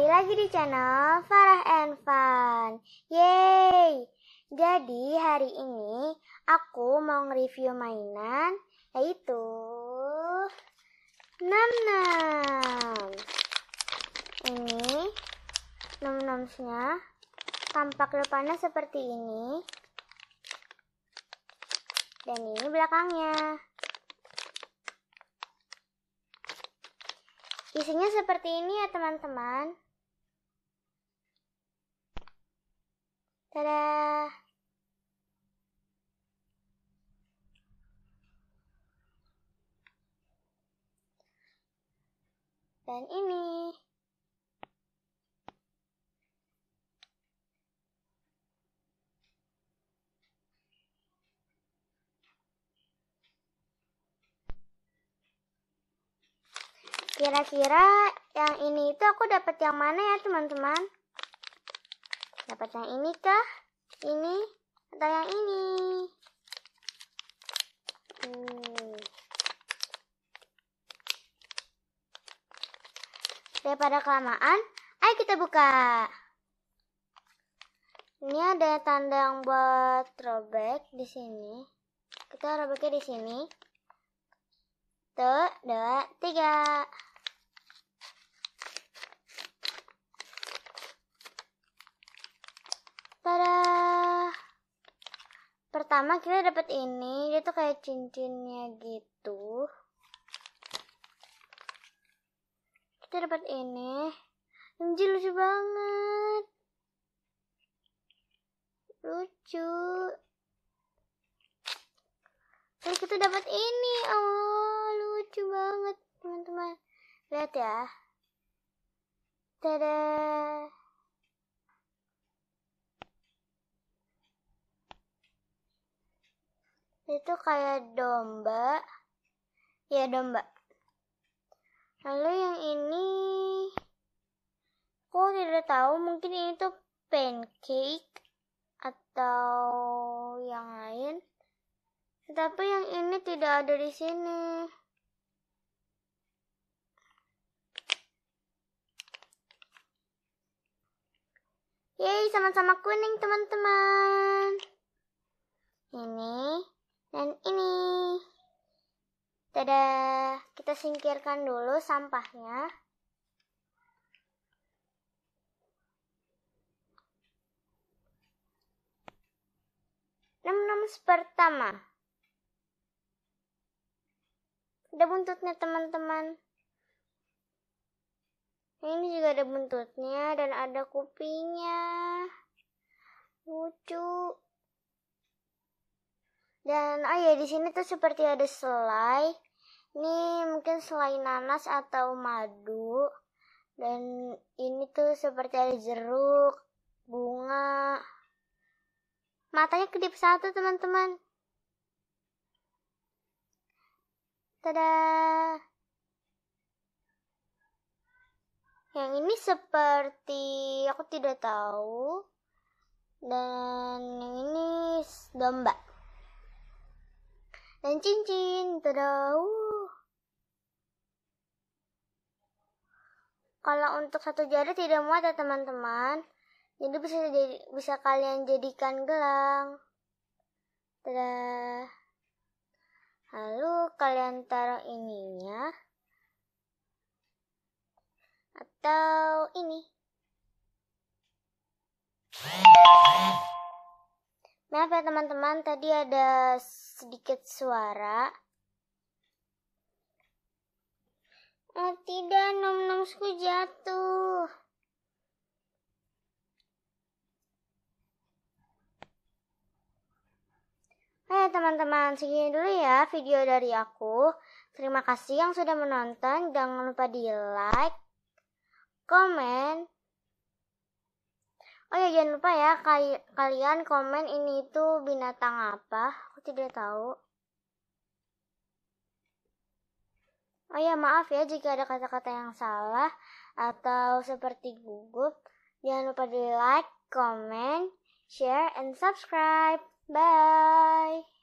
kembali lagi di channel Farah and Fun. Yeay! Jadi hari ini aku mau nge-review mainan yaitu Nam Nam. Ini Nam Namsnya tampak depannya seperti ini. Dan ini belakangnya. Isinya seperti ini ya teman-teman. Tada, Dan ini. Kira-kira yang ini itu aku dapat yang mana ya teman-teman? Dapat yang ini kah? Ini atau yang ini? Hmm. Daripada kelamaan, ayo kita buka. Ini ada tanda yang buat robek di sini. Kita robeknya di sini. Tuh, dua, tiga. pertama kita dapat ini dia tuh kayak cincinnya gitu kita dapat ini anjir lucu banget lucu terus kita dapat ini oh lucu banget teman-teman lihat ya tada itu kayak domba ya domba lalu yang ini kok tidak tahu mungkin ini tuh pancake atau yang lain tapi yang ini tidak ada di sini Yeay, sama-sama kuning teman-teman. Ini dan ini tada kita singkirkan dulu sampahnya Nom-nom pertama ada buntutnya teman-teman ini juga ada buntutnya dan ada kupingnya lucu dan oh ya di sini tuh seperti ada selai. Ini mungkin selai nanas atau madu. Dan ini tuh seperti ada jeruk, bunga. Matanya kedip satu teman-teman. Tada. Yang ini seperti aku tidak tahu. Dan yang ini domba dan cincin. Tada! Uh. Kalau untuk satu jari tidak muat ya teman-teman. Jadi bisa jadi, bisa kalian jadikan gelang. Tada! Lalu kalian taruh ininya atau ini. Maaf ya teman-teman, tadi ada sedikit suara. Oh tidak, nom-nomsku jatuh. Hai teman-teman, segini dulu ya video dari aku. Terima kasih yang sudah menonton. Jangan lupa di like, comment, Oh ya jangan lupa ya kalian komen ini itu binatang apa? Aku tidak tahu. Oh ya maaf ya jika ada kata-kata yang salah atau seperti gugup. Jangan lupa di like, comment, share, and subscribe. Bye.